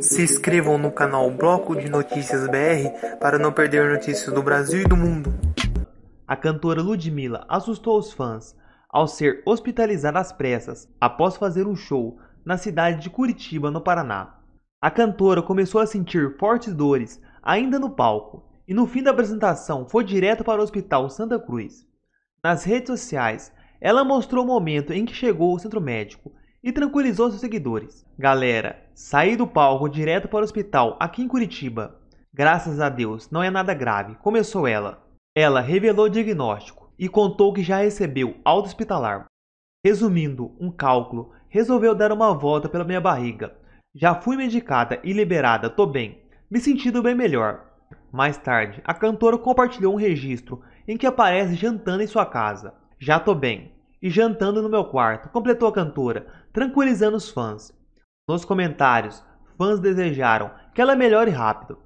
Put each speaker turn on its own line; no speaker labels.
Se inscrevam no canal Bloco de Notícias BR para não perder notícias do Brasil e do
mundo. A cantora Ludmilla assustou os fãs ao ser hospitalizada às pressas após fazer um show na cidade de Curitiba, no Paraná. A cantora começou a sentir fortes dores ainda no palco e no fim da apresentação foi direto para o Hospital Santa Cruz. Nas redes sociais, ela mostrou o momento em que chegou ao centro médico e tranquilizou seus seguidores. Galera, Saí do palco direto para o hospital, aqui em Curitiba. Graças a Deus, não é nada grave, começou ela. Ela revelou o diagnóstico e contou que já recebeu alta hospitalar. Resumindo, um cálculo resolveu dar uma volta pela minha barriga. Já fui medicada e liberada, tô bem, me sentindo bem melhor. Mais tarde, a cantora compartilhou um registro em que aparece jantando em sua casa. Já tô bem. E jantando no meu quarto, completou a cantora, tranquilizando os fãs. Nos comentários, fãs desejaram que ela melhore rápido